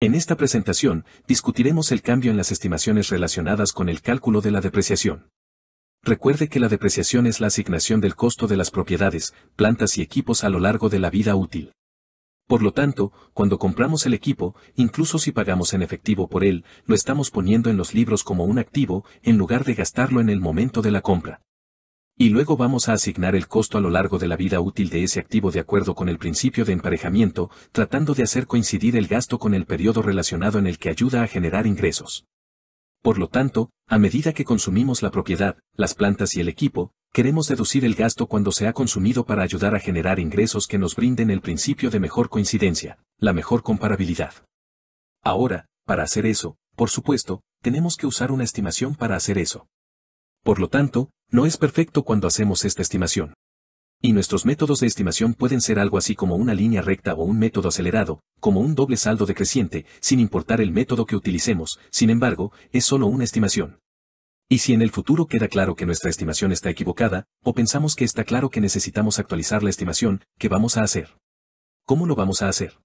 En esta presentación, discutiremos el cambio en las estimaciones relacionadas con el cálculo de la depreciación. Recuerde que la depreciación es la asignación del costo de las propiedades, plantas y equipos a lo largo de la vida útil. Por lo tanto, cuando compramos el equipo, incluso si pagamos en efectivo por él, lo estamos poniendo en los libros como un activo, en lugar de gastarlo en el momento de la compra. Y luego vamos a asignar el costo a lo largo de la vida útil de ese activo de acuerdo con el principio de emparejamiento, tratando de hacer coincidir el gasto con el periodo relacionado en el que ayuda a generar ingresos. Por lo tanto, a medida que consumimos la propiedad, las plantas y el equipo, queremos deducir el gasto cuando se ha consumido para ayudar a generar ingresos que nos brinden el principio de mejor coincidencia, la mejor comparabilidad. Ahora, para hacer eso, por supuesto, tenemos que usar una estimación para hacer eso. Por lo tanto, no es perfecto cuando hacemos esta estimación. Y nuestros métodos de estimación pueden ser algo así como una línea recta o un método acelerado, como un doble saldo decreciente, sin importar el método que utilicemos, sin embargo, es solo una estimación. Y si en el futuro queda claro que nuestra estimación está equivocada, o pensamos que está claro que necesitamos actualizar la estimación, ¿qué vamos a hacer? ¿Cómo lo vamos a hacer?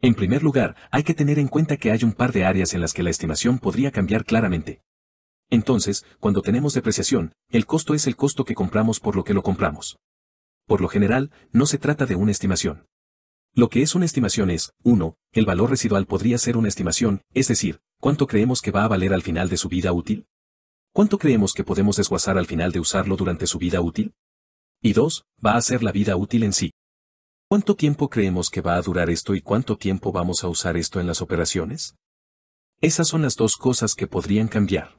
En primer lugar, hay que tener en cuenta que hay un par de áreas en las que la estimación podría cambiar claramente. Entonces, cuando tenemos depreciación, el costo es el costo que compramos por lo que lo compramos. Por lo general, no se trata de una estimación. Lo que es una estimación es, uno, El valor residual podría ser una estimación, es decir, ¿cuánto creemos que va a valer al final de su vida útil? ¿Cuánto creemos que podemos desguazar al final de usarlo durante su vida útil? Y dos, Va a ser la vida útil en sí. ¿Cuánto tiempo creemos que va a durar esto y cuánto tiempo vamos a usar esto en las operaciones? Esas son las dos cosas que podrían cambiar.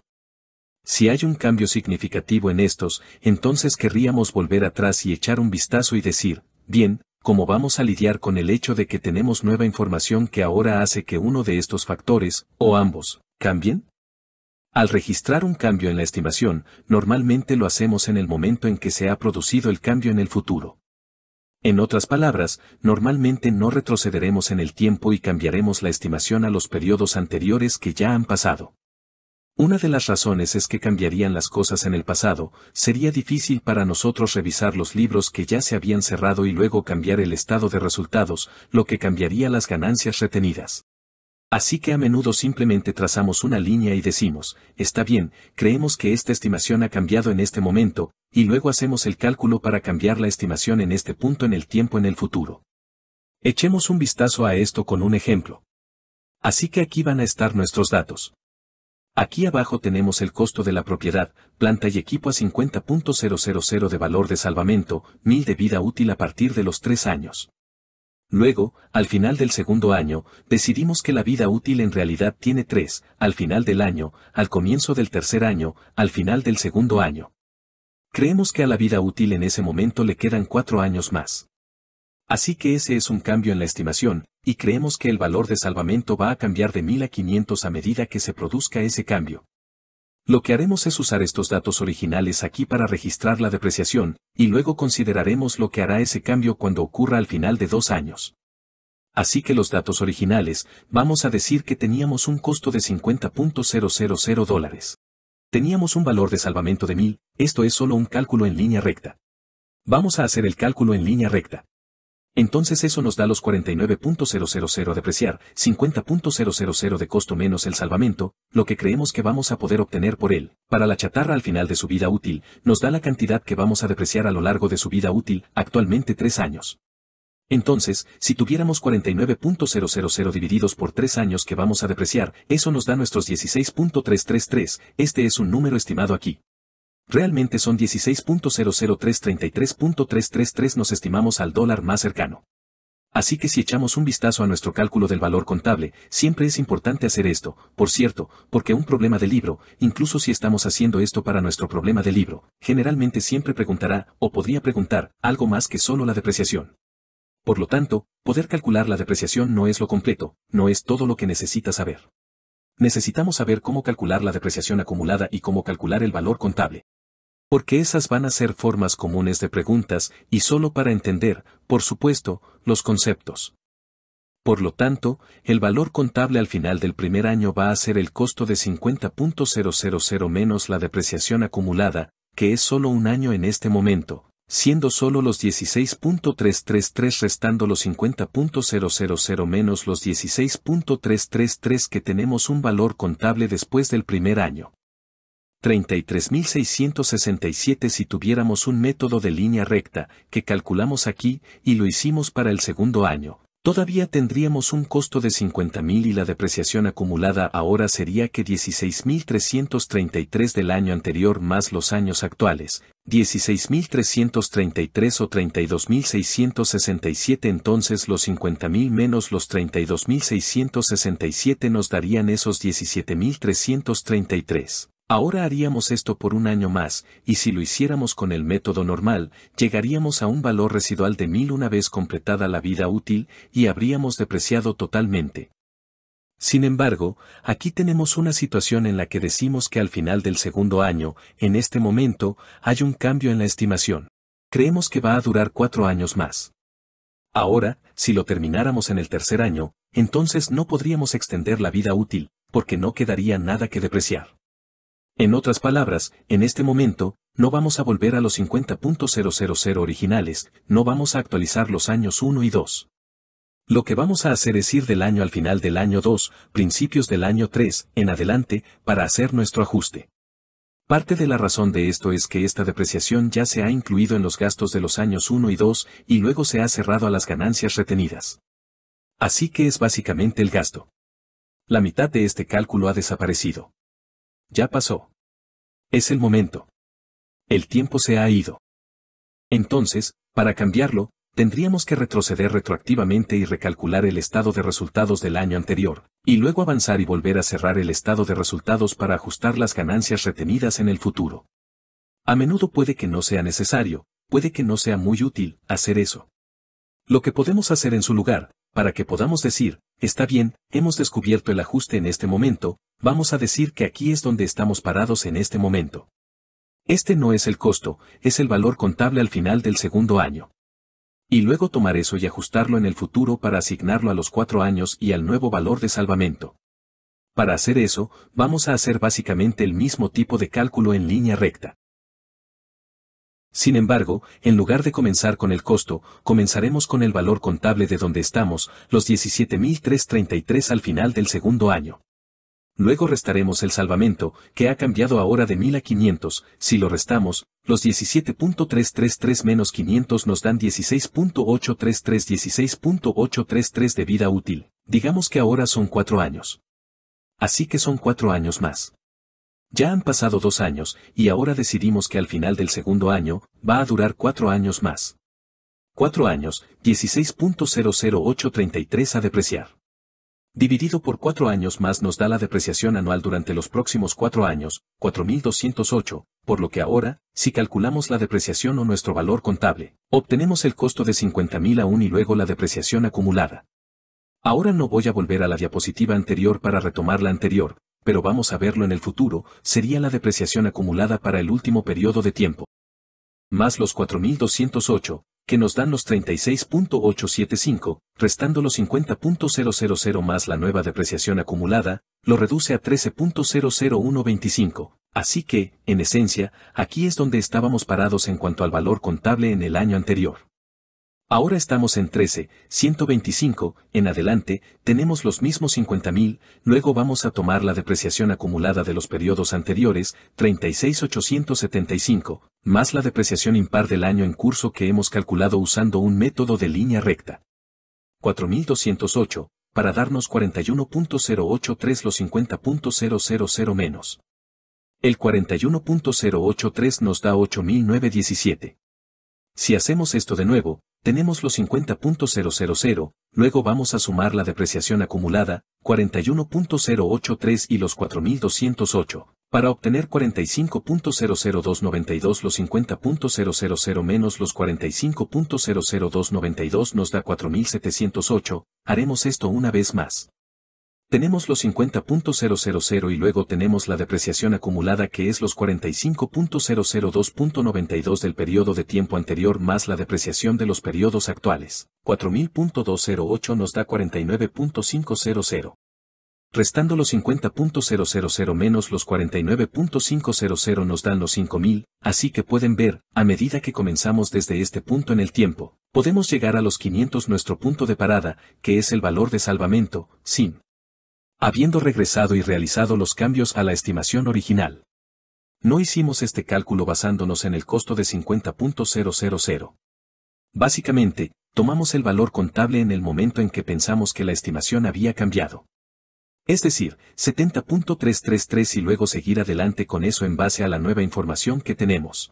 Si hay un cambio significativo en estos, entonces querríamos volver atrás y echar un vistazo y decir, bien, ¿cómo vamos a lidiar con el hecho de que tenemos nueva información que ahora hace que uno de estos factores, o ambos, cambien? Al registrar un cambio en la estimación, normalmente lo hacemos en el momento en que se ha producido el cambio en el futuro. En otras palabras, normalmente no retrocederemos en el tiempo y cambiaremos la estimación a los periodos anteriores que ya han pasado. Una de las razones es que cambiarían las cosas en el pasado, sería difícil para nosotros revisar los libros que ya se habían cerrado y luego cambiar el estado de resultados, lo que cambiaría las ganancias retenidas. Así que a menudo simplemente trazamos una línea y decimos, está bien, creemos que esta estimación ha cambiado en este momento, y luego hacemos el cálculo para cambiar la estimación en este punto en el tiempo en el futuro. Echemos un vistazo a esto con un ejemplo. Así que aquí van a estar nuestros datos. Aquí abajo tenemos el costo de la propiedad, planta y equipo a 50.000 de valor de salvamento, 1000 de vida útil a partir de los tres años. Luego, al final del segundo año, decidimos que la vida útil en realidad tiene tres, al final del año, al comienzo del tercer año, al final del segundo año. Creemos que a la vida útil en ese momento le quedan cuatro años más. Así que ese es un cambio en la estimación, y creemos que el valor de salvamento va a cambiar de 1000 a 500 a medida que se produzca ese cambio. Lo que haremos es usar estos datos originales aquí para registrar la depreciación, y luego consideraremos lo que hará ese cambio cuando ocurra al final de dos años. Así que los datos originales, vamos a decir que teníamos un costo de 50.000 dólares. Teníamos un valor de salvamento de 1000, esto es solo un cálculo en línea recta. Vamos a hacer el cálculo en línea recta entonces eso nos da los 49.000 a depreciar, 50.000 de costo menos el salvamento, lo que creemos que vamos a poder obtener por él. Para la chatarra al final de su vida útil, nos da la cantidad que vamos a depreciar a lo largo de su vida útil, actualmente 3 años. Entonces, si tuviéramos 49.000 divididos por 3 años que vamos a depreciar, eso nos da nuestros 16.333, este es un número estimado aquí. Realmente son 16.00333.333 nos estimamos al dólar más cercano. Así que si echamos un vistazo a nuestro cálculo del valor contable, siempre es importante hacer esto, por cierto, porque un problema de libro, incluso si estamos haciendo esto para nuestro problema de libro, generalmente siempre preguntará, o podría preguntar, algo más que solo la depreciación. Por lo tanto, poder calcular la depreciación no es lo completo, no es todo lo que necesita saber. Necesitamos saber cómo calcular la depreciación acumulada y cómo calcular el valor contable. Porque esas van a ser formas comunes de preguntas y solo para entender, por supuesto, los conceptos. Por lo tanto, el valor contable al final del primer año va a ser el costo de 50.000 menos la depreciación acumulada, que es solo un año en este momento, siendo solo los 16.333 restando los 50.000 menos los 16.333 que tenemos un valor contable después del primer año. 33.667 si tuviéramos un método de línea recta, que calculamos aquí, y lo hicimos para el segundo año. Todavía tendríamos un costo de 50.000 y la depreciación acumulada ahora sería que 16.333 del año anterior más los años actuales, 16.333 o 32.667 entonces los 50.000 menos los 32.667 nos darían esos 17.333. Ahora haríamos esto por un año más, y si lo hiciéramos con el método normal, llegaríamos a un valor residual de mil una vez completada la vida útil, y habríamos depreciado totalmente. Sin embargo, aquí tenemos una situación en la que decimos que al final del segundo año, en este momento, hay un cambio en la estimación. Creemos que va a durar cuatro años más. Ahora, si lo termináramos en el tercer año, entonces no podríamos extender la vida útil, porque no quedaría nada que depreciar. En otras palabras, en este momento, no vamos a volver a los 50.000 originales, no vamos a actualizar los años 1 y 2. Lo que vamos a hacer es ir del año al final del año 2, principios del año 3, en adelante, para hacer nuestro ajuste. Parte de la razón de esto es que esta depreciación ya se ha incluido en los gastos de los años 1 y 2 y luego se ha cerrado a las ganancias retenidas. Así que es básicamente el gasto. La mitad de este cálculo ha desaparecido. Ya pasó. Es el momento. El tiempo se ha ido. Entonces, para cambiarlo, tendríamos que retroceder retroactivamente y recalcular el estado de resultados del año anterior, y luego avanzar y volver a cerrar el estado de resultados para ajustar las ganancias retenidas en el futuro. A menudo puede que no sea necesario, puede que no sea muy útil hacer eso. Lo que podemos hacer en su lugar, para que podamos decir, está bien, hemos descubierto el ajuste en este momento, vamos a decir que aquí es donde estamos parados en este momento. Este no es el costo, es el valor contable al final del segundo año. Y luego tomar eso y ajustarlo en el futuro para asignarlo a los cuatro años y al nuevo valor de salvamento. Para hacer eso, vamos a hacer básicamente el mismo tipo de cálculo en línea recta. Sin embargo, en lugar de comenzar con el costo, comenzaremos con el valor contable de donde estamos, los 17.333 al final del segundo año luego restaremos el salvamento, que ha cambiado ahora de 1000 a 500, si lo restamos, los 17.333 menos 500 nos dan 16.833 16.833 de vida útil, digamos que ahora son 4 años. Así que son 4 años más. Ya han pasado dos años, y ahora decidimos que al final del segundo año, va a durar cuatro años más. 4 años, 16.00833 a depreciar. Dividido por cuatro años más nos da la depreciación anual durante los próximos cuatro años, 4.208, por lo que ahora, si calculamos la depreciación o nuestro valor contable, obtenemos el costo de 50.000 aún y luego la depreciación acumulada. Ahora no voy a volver a la diapositiva anterior para retomar la anterior, pero vamos a verlo en el futuro, sería la depreciación acumulada para el último periodo de tiempo. Más los 4.208, que nos dan los 36.875, restando los 50.000 más la nueva depreciación acumulada, lo reduce a 13.00125. Así que, en esencia, aquí es donde estábamos parados en cuanto al valor contable en el año anterior. Ahora estamos en 13, 125, en adelante, tenemos los mismos 50.000, luego vamos a tomar la depreciación acumulada de los periodos anteriores, 36.875, más la depreciación impar del año en curso que hemos calculado usando un método de línea recta. 4.208, para darnos 41.083 los 50.000 menos. El 41.083 nos da 8.917. Si hacemos esto de nuevo, tenemos los 50.000, luego vamos a sumar la depreciación acumulada, 41.083 y los 4.208, para obtener 45.00292 los 50.000 menos los 45.00292 nos da 4.708, haremos esto una vez más. Tenemos los 50.000 y luego tenemos la depreciación acumulada que es los 45.002.92 del periodo de tiempo anterior más la depreciación de los periodos actuales. 4.000.208 nos da 49.500. Restando los 50.000 menos los 49.500 nos dan los 5.000, así que pueden ver, a medida que comenzamos desde este punto en el tiempo, podemos llegar a los 500 nuestro punto de parada, que es el valor de salvamento, sin habiendo regresado y realizado los cambios a la estimación original. No hicimos este cálculo basándonos en el costo de 50.000. Básicamente, tomamos el valor contable en el momento en que pensamos que la estimación había cambiado. Es decir, 70.333 y luego seguir adelante con eso en base a la nueva información que tenemos.